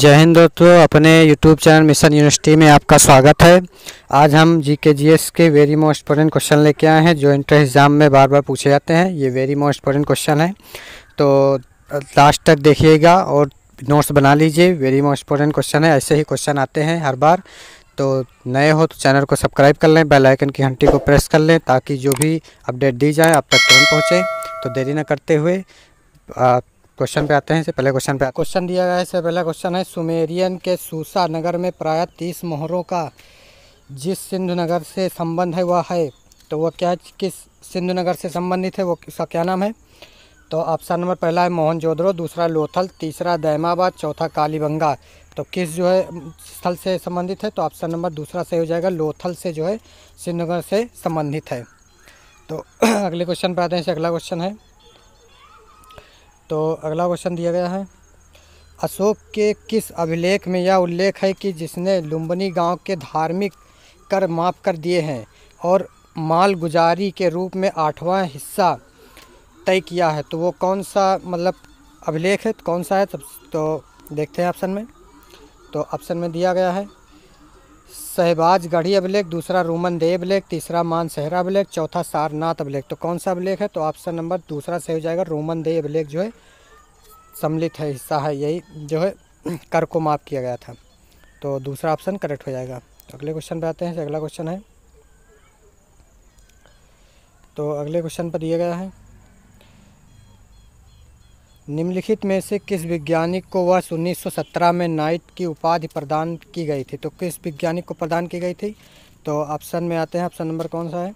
जय हिंद दोस्तों अपने YouTube चैनल मिशन यूनिवर्सिटी में आपका स्वागत है आज हम जी के जी एस के वेरी मोस्ट इंपॉर्टेंट क्वेश्चन लेके आए हैं जो इंटर एग्ज़ाम में बार बार पूछे जाते हैं ये वेरी मोस्ट इंपॉर्टेंट क्वेश्चन है तो लास्ट तक देखिएगा और नोट्स बना लीजिए वेरी मोस्ट इंपॉर्टेंट क्वेश्चन है ऐसे ही क्वेश्चन आते हैं हर बार तो नए हो तो चैनल को सब्सक्राइब कर लें बेलाइकन की घंटी को प्रेस कर लें ताकि जो भी अपडेट दी जाए आप तक तुरंत पहुँचें तो देरी न करते हुए क्वेश्चन पे आते हैं इससे पहले क्वेश्चन पे क्वेश्चन दिया गया है इससे पहला क्वेश्चन है सुमेरियन के सूसा नगर में प्राय तीस मोहरों का जिस सिंधु नगर से संबंध है वह है तो वह क्या किस सिंधु नगर से संबंधित है वो उसका क्या नाम है तो ऑप्शन नंबर पहला है मोहन दूसरा लोथल तीसरा दैमाबाद चौथा कालीबंगा तो किस जो है स्थल से संबंधित है तो ऑप्शन नंबर दूसरा सही हो जाएगा लोथल से जो है सिंधु नगर से संबंधित है तो अगले क्वेश्चन पर आते हैं अगला क्वेश्चन है तो अगला क्वेश्चन दिया गया है अशोक के किस अभिलेख में यह उल्लेख है कि जिसने लुम्बनी गांव के धार्मिक कर माफ़ कर दिए हैं और मालगुजारी के रूप में आठवां हिस्सा तय किया है तो वो कौन सा मतलब अभिलेख है कौन सा है तो देखते हैं ऑप्शन में तो ऑप्शन में दिया गया है शहबाज गढ़ी अभिलेख दूसरा रोमन देव अभिलेख तीसरा मानसहरा अभिलेख चौथा सारनाथ अभिलेख तो कौन सा अभिलेख है तो ऑप्शन नंबर दूसरा से हो जाएगा रोमन देव अभिलेख जो है सम्मिलित है हिस्सा है यही जो है कर को माफ किया गया था तो दूसरा ऑप्शन करेक्ट हो जाएगा तो अगले क्वेश्चन पर आते हैं अगला क्वेश्चन है तो अगले क्वेश्चन पर दिया गया है निम्नलिखित में से किस वैज्ञानिक को वर्ष 1917 में नाइट की उपाधि प्रदान की गई थी तो किस वैज्ञानिक को प्रदान की गई थी तो ऑप्शन में आते हैं ऑप्शन नंबर कौन सा है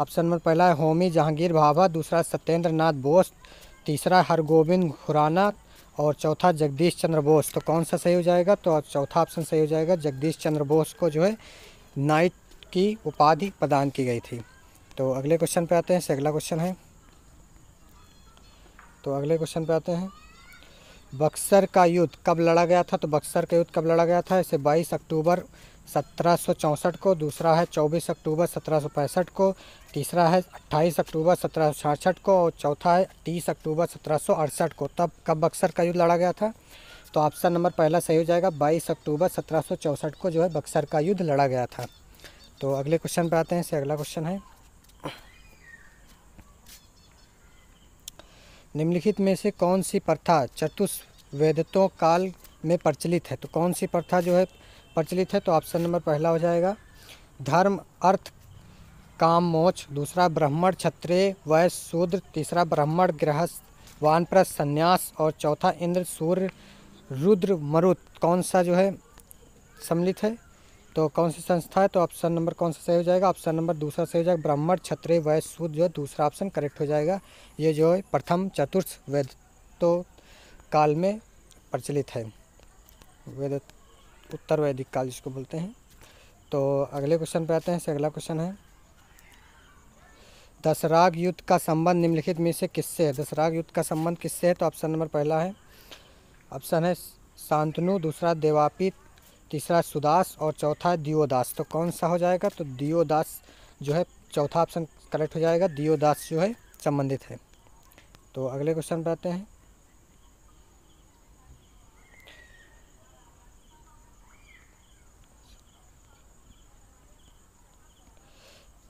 ऑप्शन नंबर पहला है होमी जहांगीर भाभा दूसरा सत्येंद्र नाथ बोस तीसरा हरगोविंद खुराना और चौथा जगदीश चंद्र बोस तो कौन सा सही हो जाएगा तो चौथा ऑप्शन सही हो जाएगा जगदीश चंद्र बोस को जो है नाइट की उपाधि प्रदान की गई थी तो अगले क्वेश्चन पे आते हैं से अगला क्वेश्चन है तो अगले क्वेश्चन पे आते हैं बक्सर का युद्ध कब लड़ा गया था तो बक्सर का युद्ध कब लड़ा गया था इसे 22 अक्टूबर सत्रह को दूसरा है 24 अक्टूबर सत्रह को तीसरा है 28 अक्टूबर सत्रह को और चौथा है 30 अक्टूबर सत्रह को तब कब बक्सर का युद्ध लड़ा गया था तो ऑप्शन नंबर पहला सही हो जाएगा 22 अक्टूबर सत्रह को जो है बक्सर का युद्ध लड़ा गया था तो अगले क्वेश्चन पर आते हैं इससे अगला क्वेश्चन है निम्नलिखित में से कौन सी प्रथा चतुष्वेदतों काल में प्रचलित है तो कौन सी प्रथा जो है प्रचलित है तो ऑप्शन नंबर पहला हो जाएगा धर्म अर्थ काम मोच दूसरा ब्राह्मण क्षत्रिय वैश्य शूद्र तीसरा ब्राह्मण गृहस्थ वानप्रस संन्यास और चौथा इंद्र सूर्य रुद्र मरुत कौन सा जो है सम्मिलित है तो कौन सी संस्था है तो ऑप्शन नंबर कौन सा सही हो जाएगा ऑप्शन नंबर दूसरा सही हो जाएगा ब्राह्मण क्षत्रिय वैश्य सूद जो है दूसरा ऑप्शन करेक्ट हो जाएगा ये जो है प्रथम चतुर्थ वेद तो काल में प्रचलित है वेद उत्तर वैदिक काल जिसको बोलते हैं तो अगले क्वेश्चन पर आते हैं से अगला क्वेश्चन है दशराग युद्ध का संबंध निम्नलिखित में से किससे है दशराग युद्ध का संबंध किससे है तो ऑप्शन नंबर पहला है ऑप्शन है शांतनु दूसरा देवापित तीसरा सुदास और चौथा दियोदास तो कौन सा हो जाएगा तो दियोदास जो है चौथा ऑप्शन करेक्ट हो जाएगा दियोदास जो है संबंधित है तो अगले क्वेश्चन पर आते हैं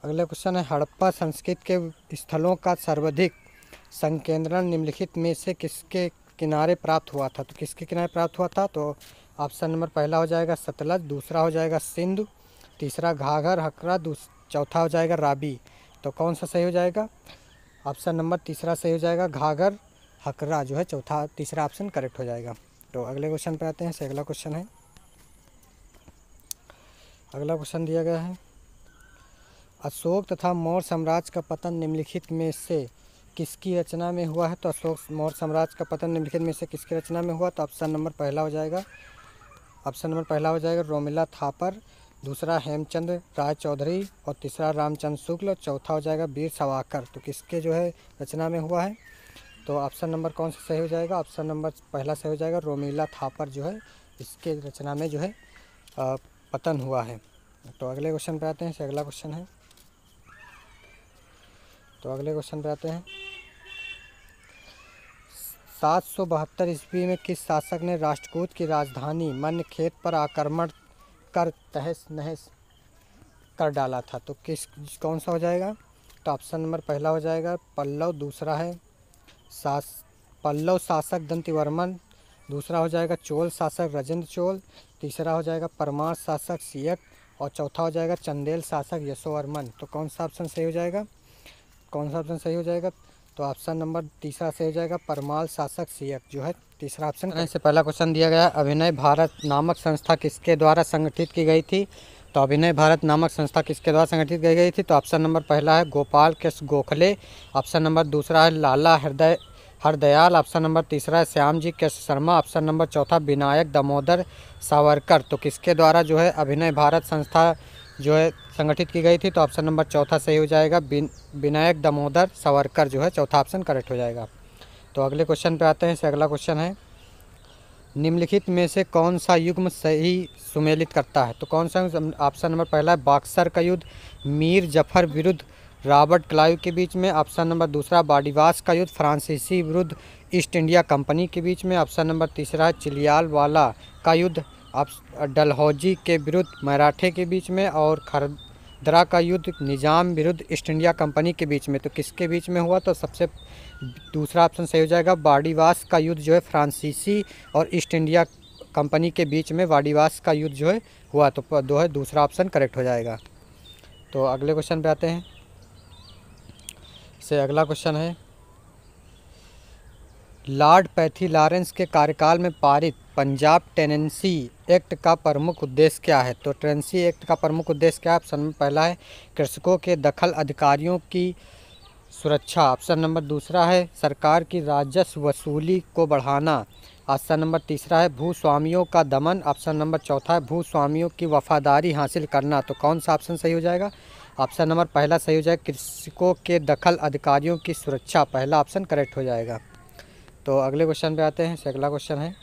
अगला क्वेश्चन है हड़प्पा संस्कृत के स्थलों का सर्वाधिक संकेंद्रण निम्नलिखित में से किसके किनारे प्राप्त हुआ था तो किसके किनारे प्राप्त हुआ था तो ऑप्शन नंबर पहला हो जाएगा सतलज दूसरा हो जाएगा सिंधु तीसरा घाघर हकरा चौथा हो जाएगा राबी तो कौन सा सही हो जाएगा ऑप्शन नंबर तीसरा सही हो जाएगा घाघर हकरा जो है चौथा तीसरा ऑप्शन करेक्ट हो जाएगा तो अगले क्वेश्चन पर आते हैं से अगला क्वेश्चन है अगला क्वेश्चन दिया गया है अशोक तथा मौर्य साम्राज्य का पतन निम्नलिखित में से किसकी रचना में हुआ है तो अशोक मौर्य साम्राज्य का पतन निम्नलिखित में से किसकी रचना में हुआ तो ऑप्शन नंबर पहला हो जाएगा ऑप्शन नंबर पहला हो जाएगा रोमिला थापर दूसरा हेमचंद राय चौधरी और तीसरा रामचंद्र शुक्ल और चौथा हो जाएगा वीर सवाकर तो किसके जो है रचना में हुआ है तो ऑप्शन नंबर कौन सा सही हो जाएगा ऑप्शन नंबर पहला सही हो जाएगा रोमिला थापर जो है इसके रचना में जो है पतन हुआ है तो अगले क्वेश्चन पर आते हैं अगला क्वेश्चन है तो अगले क्वेश्चन पे आते हैं सात सौ बहत्तर ईस्वी में किस शासक ने राष्ट्रकूट की राजधानी मन खेत पर आक्रमण कर तहस नहस कर डाला था तो किस कौन सा हो जाएगा तो ऑप्शन नंबर पहला हो जाएगा पल्लव दूसरा है सास पल्लव शासक दंतिवर्मन दूसरा हो जाएगा चोल शासक राजेंद्र चोल तीसरा हो जाएगा परमार शासक सियक और चौथा हो जाएगा चंदेल शासक यशोवर्मन तो कौन सा ऑप्शन सही हो जाएगा कौन सा ऑप्शन सही हो जाएगा तो ऑप्शन नंबर तीसरा सही हो जाएगा परमाल शासक सीएफ जो है तीसरा ऑप्शन इससे पहला क्वेश्चन दिया गया अभिनय भारत नामक संस्था किसके द्वारा संगठित की गई थी तो अभिनय भारत नामक संस्था किसके द्वारा संगठित की गई थी तो ऑप्शन नंबर पहला है गोपाल कृष्ण गोखले ऑप्शन नंबर दूसरा है लाला हृदय हरदयाल ऑप्शन नंबर तीसरा है श्याम जी कृष्ण शर्मा ऑप्शन नंबर चौथा विनायक दामोदर सावरकर तो किसके द्वारा जो है अभिनय भारत संस्था जो है संगठित की गई थी तो ऑप्शन नंबर चौथा सही हो जाएगा विनायक बिन, दामोदर सावरकर जो है चौथा ऑप्शन करेक्ट हो जाएगा तो अगले क्वेश्चन पे आते हैं इससे अगला क्वेश्चन है निम्नलिखित में से कौन सा युग्म सही सुमेलित करता है तो कौन सा ऑप्शन नंबर पहला है बाक्सर का युद्ध मीर जफर विरुद्ध रॉबर्ट क्लाइव के बीच में ऑप्शन नंबर दूसरा बाडीवास का युद्ध फ्रांसीसी विरुद्ध ईस्ट इंडिया कंपनी के बीच में ऑप्शन नंबर तीसरा है चिलियाल वाला का युद्ध डलहौजी के विरुद्ध मराठे के बीच में और खर दरा का युद्ध निज़ाम विरुद्ध ईस्ट इंडिया कंपनी के बीच में तो किसके बीच में हुआ तो सबसे दूसरा ऑप्शन सही हो जाएगा बाडीवास का युद्ध जो है फ्रांसीसी और ईस्ट इंडिया कंपनी के बीच में वाडीवास का युद्ध जो है हुआ तो दो है दूसरा ऑप्शन करेक्ट हो जाएगा तो अगले क्वेश्चन पे आते हैं से अगला क्वेश्चन है लॉर्ड पैथी लॉरेंस के कार्यकाल में पारित पंजाब टेनेंसी एक्ट का प्रमुख उद्देश्य क्या है तो टेनेंसी एक्ट का प्रमुख उद्देश्य क्या है ऑप्शन नंबर पहला है कृषकों के दखल अधिकारियों की सुरक्षा ऑप्शन नंबर दूसरा है सरकार की राजस्व वसूली को बढ़ाना ऑप्शन नंबर तीसरा है भूस्वामियों का दमन ऑप्शन नंबर चौथा है भूस्वामियों की वफादारी हासिल करना तो कौन सा ऑप्शन सही हो जाएगा ऑप्शन नंबर पहला सही हो जाएगा कृषकों के दखल अधिकारियों की सुरक्षा पहला ऑप्शन करेक्ट हो जाएगा तो अगले क्वेश्चन पे आते हैं से अगला क्वेश्चन है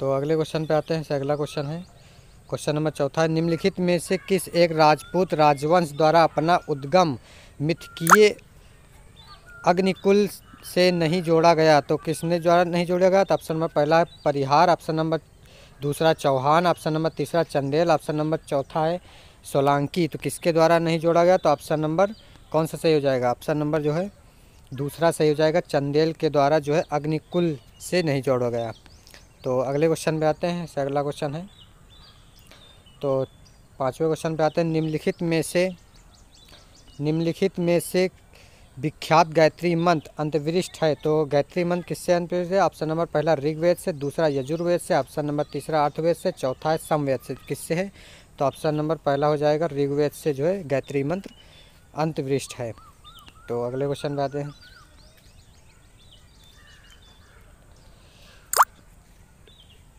तो अगले क्वेश्चन पे आते हैं से अगला क्वेश्चन है क्वेश्चन नंबर चौथा निम्नलिखित में से किस एक राजपूत राजवंश द्वारा अपना उद्गम मिथकीय अग्निकुल से नहीं जोड़ा गया तो किसने द्वारा नहीं जोड़ा गया तो ऑप्शन नंबर पहला है परिहार ऑप्शन नंबर दूसरा चौहान ऑप्शन नंबर तीसरा चंदेल ऑप्शन नंबर चौथा है सोलांकी तो किसके द्वारा नहीं जोड़ा गया तो ऑप्शन नंबर कौन सा सही हो जाएगा ऑप्शन नंबर जो है दूसरा सही हो जाएगा चंदेल के द्वारा जो है अग्निकुल से नहीं जोड़ा गया तो अगले क्वेश्चन पे आते हैं इससे अगला क्वेश्चन है तो पाँचवें क्वेश्चन पे आते हैं निम्नलिखित में से निम्नलिखित में से विख्यात गायत्री मंत्र अंतविष्ट है तो गायत्री मंत्र किससे अंतविरिष्ट है ऑप्शन नंबर पहला ऋग्वेद से दूसरा यजुर्वेद से ऑप्शन नंबर तीसरा अर्थवेद से चौथा है समवेद से किससे है तो ऑप्शन नंबर पहला हो जाएगा ऋग्वेद से जो है गायत्री मंत्र अंतविष्ट है तो अगले क्वेश्चन पे आते हैं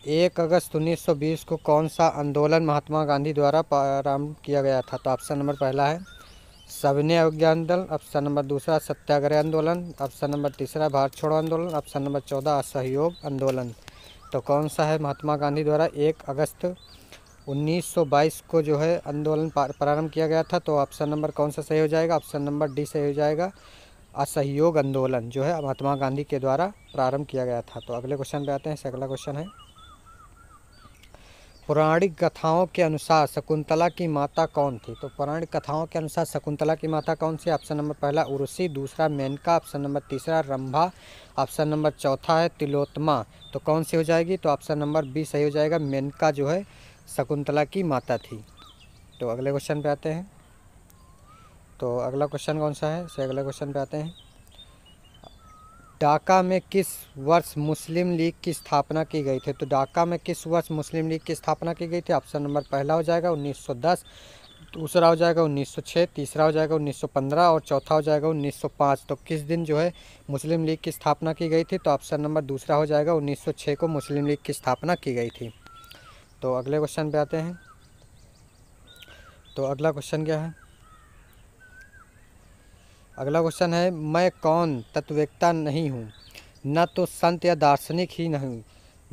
एक अगस्त 1920 को कौन सा आंदोलन महात्मा गांधी द्वारा प्रारंभ किया गया था तो ऑप्शन नंबर पहला है सविनय अवज्ञा आंदोलन ऑप्शन नंबर दूसरा सत्याग्रह आंदोलन ऑप्शन नंबर तीसरा भारत छोड़ो आंदोलन ऑप्शन नंबर चौदह असहयोग आंदोलन तो कौन सा है महात्मा गांधी द्वारा एक अगस्त 1922 को जो है आंदोलन प्रारंभ किया गया था तो ऑप्शन नंबर कौन सा सही हो जाएगा ऑप्शन नंबर डी सही हो जाएगा असहयोग आंदोलन जो है महात्मा गांधी के द्वारा प्रारंभ किया गया था तो अगले क्वेश्चन पे आते हैं अगला क्वेश्चन है पौराणिक कथाओं के अनुसार शकुंतला की माता कौन थी तो पौराणिक कथाओं के अनुसार शकुंतला की माता कौन सी ऑप्शन नंबर पहला उर्सी दूसरा मेनका ऑप्शन नंबर तीसरा रंभा ऑप्शन नंबर चौथा है तिलोत्मा तो कौन सी हो जाएगी तो ऑप्शन नंबर बी सही हो जाएगा मेनका जो है शकुंतला की माता थी तो अगले क्वेश्चन पे आते हैं तो अगला क्वेश्चन कौन सा है से अगले क्वेश्चन पे आते हैं ढाका में किस वर्ष मुस्लिम लीग की स्थापना की गई थी तो ढाका में किस वर्ष मुस्लिम लीग की स्थापना की गई थी ऑप्शन नंबर पहला हो जाएगा 1910 दूसरा हो जाएगा 1906 तीसरा हो जाएगा 1915 और चौथा हो जाएगा 1905 तो किस दिन जो है मुस्लिम लीग की स्थापना की गई थी तो ऑप्शन नंबर दूसरा हो जाएगा उन्नीस को मुस्लिम लीग की स्थापना की गई थी तो अगले क्वेश्चन पे आते हैं तो अगला क्वेश्चन क्या है अगला क्वेश्चन है मैं कौन तत्ववेकता नहीं हूँ न तो संत या दार्शनिक ही नहीं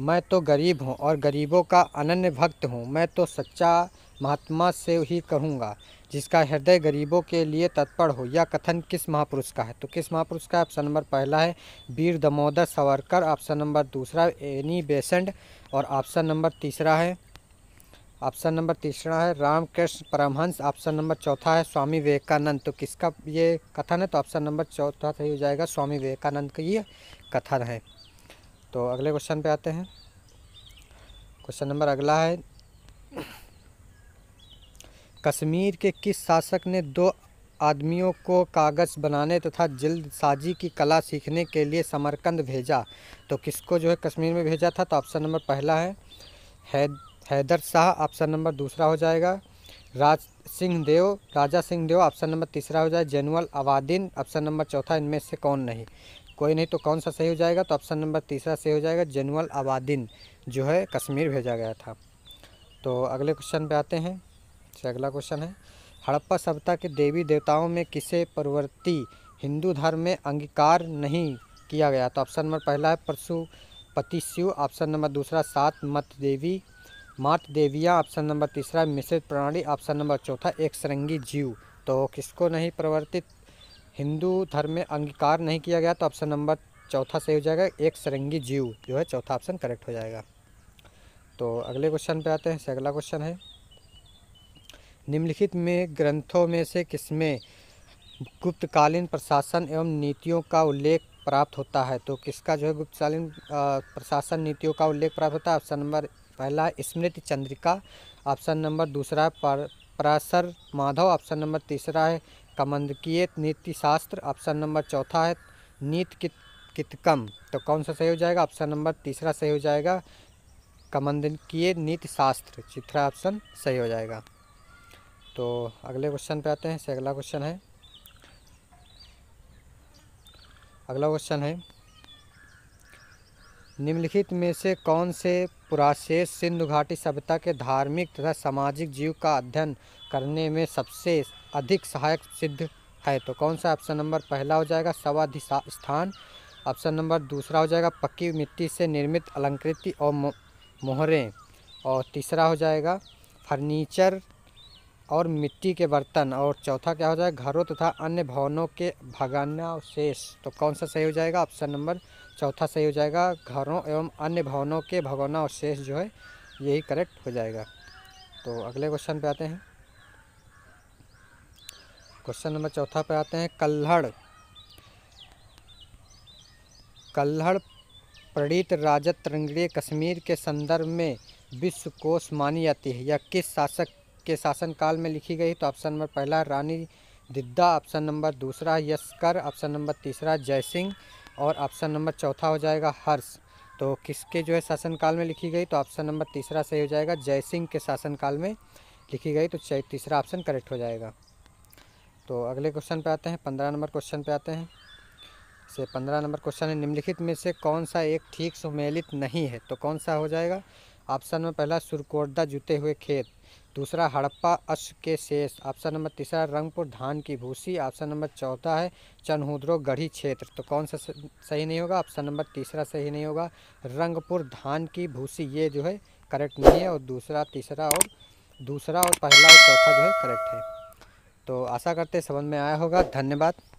मैं तो गरीब हूँ और गरीबों का अनन्य भक्त हूँ मैं तो सच्चा महात्मा से ही कहूँगा जिसका हृदय गरीबों के लिए तत्पर हो यह कथन किस महापुरुष का है तो किस महापुरुष का ऑप्शन नंबर पहला है वीर दमोदर सावरकर ऑप्शन नंबर दूसरा एनी बेसेंड और ऑप्शन नंबर तीसरा है ऑप्शन नंबर तीसरा है रामकृष्ण परमहंस ऑप्शन नंबर चौथा है स्वामी विवेकानंद तो किसका ये कथन है तो ऑप्शन नंबर चौथा सही हो जाएगा स्वामी विवेकानंद का ये कथन है तो अगले क्वेश्चन पे आते हैं क्वेश्चन नंबर अगला है कश्मीर के किस शासक ने दो आदमियों को कागज़ बनाने तथा जल्द साजी की कला सीखने के लिए समरकंद भेजा तो किसको जो है कश्मीर में भेजा था तो ऑप्शन नंबर पहला है हैद हैदर शाह ऑप्शन नंबर दूसरा हो जाएगा राज सिंह देव राजा सिंह देव ऑप्शन नंबर तीसरा हो जाए जेनवल अवादीन ऑप्शन नंबर चौथा इनमें से कौन नहीं कोई नहीं तो कौन सा सही हो जाएगा तो ऑप्शन नंबर तीसरा सही हो जाएगा जेनवल अवादीन जो है कश्मीर भेजा गया था तो अगले क्वेश्चन पे आते हैं तो अगला क्वेश्चन है हड़प्पा सभ्यता के देवी देवताओं में किसे परवर्ती हिंदू धर्म में अंगीकार नहीं किया गया तो ऑप्शन नंबर पहला है परशुपति शिव ऑप्शन नंबर दूसरा सात मत देवी मात देविया ऑप्शन नंबर तीसरा मिश्रित प्रणाली ऑप्शन नंबर चौथा एक सरंगी जीव तो किसको नहीं परिवर्तित हिंदू धर्म में अंगीकार नहीं किया गया तो ऑप्शन नंबर चौथा सही हो जाएगा एक सरंगी जीव जो है चौथा ऑप्शन करेक्ट हो जाएगा तो अगले क्वेश्चन पे आते हैं से अगला क्वेश्चन है निम्नलिखित में ग्रंथों में से किसमें गुप्तकालीन प्रशासन एवं नीतियों का उल्लेख प्राप्त होता है तो किसका जो है गुप्तकालीन प्रशासन नीतियों का उल्लेख प्राप्त होता है ऑप्शन नंबर पहला स्मृति चंद्रिका ऑप्शन नंबर दूसरा पर पराशर माधव ऑप्शन नंबर तीसरा है कमंदकीय नीतिशास्त्र ऑप्शन नंबर चौथा है नीत कित कितकम तो कौन सा सही हो जाएगा ऑप्शन नंबर तीसरा सही हो जाएगा कमंदकीय नीतिशास्त्र चित्रा ऑप्शन सही हो जाएगा तो अगले क्वेश्चन पे आते हैं से अगला क्वेश्चन है अगला क्वेश्चन है निम्नलिखित में से कौन से पुराशेष सिंधु घाटी सभ्यता के धार्मिक तथा सामाजिक जीव का अध्ययन करने में सबसे अधिक सहायक सिद्ध है तो कौन सा ऑप्शन नंबर पहला हो जाएगा सवाधि स्थान ऑप्शन नंबर दूसरा हो जाएगा पक्की मिट्टी से निर्मित अलंकृति और मोहरें और तीसरा हो जाएगा फर्नीचर और मिट्टी के बर्तन और चौथा क्या हो जाएगा घरों तथा अन्य भवनों के भगाना शेष तो कौन सा सही हो जाएगा ऑप्शन नंबर चौथा सही हो जाएगा घरों एवं अन्य भवनों के भगाना और शेष जो है यही करेक्ट हो जाएगा तो अगले क्वेश्चन पे आते हैं क्वेश्चन नंबर चौथा पे आते हैं कल्हड़ कल्हड़ प्रणीत राजत रंगड़े कश्मीर के संदर्भ में विश्व मानी जाती है यह किस शासक के शासनकाल में लिखी गई तो ऑप्शन नंबर पहला रानी दिद्दा ऑप्शन नंबर दूसरा यशकर ऑप्शन नंबर तीसरा जयसिंह और ऑप्शन नंबर चौथा हो जाएगा हर्ष तो किसके जो है शासनकाल में लिखी गई तो ऑप्शन नंबर तीसरा सही हो जाएगा जयसिंह के शासनकाल में लिखी गई तो तीसरा ऑप्शन करेक्ट हो जाएगा तो अगले क्वेश्चन पे आते हैं पंद्रह नंबर क्वेश्चन पे आते हैं से पंद्रह नंबर क्वेश्चन है निम्नलिखित में से कौन सा एक ठीक सुमेलित नहीं है तो कौन सा हो जाएगा ऑप्शन में पहला सुरकोर्दा जुते हुए खेत दूसरा हड़प्पा अश्व के शेष ऑप्शन नंबर तीसरा रंगपुर धान की भूसी ऑप्शन नंबर चौथा है चनहुद्रो गढ़ी क्षेत्र तो कौन सा सही नहीं होगा ऑप्शन नंबर तीसरा सही नहीं होगा रंगपुर धान की भूसी ये जो है करेक्ट नहीं है और दूसरा तीसरा और दूसरा और पहला और चौथा जो है करेक्ट है तो आशा करते समझ में आया होगा धन्यवाद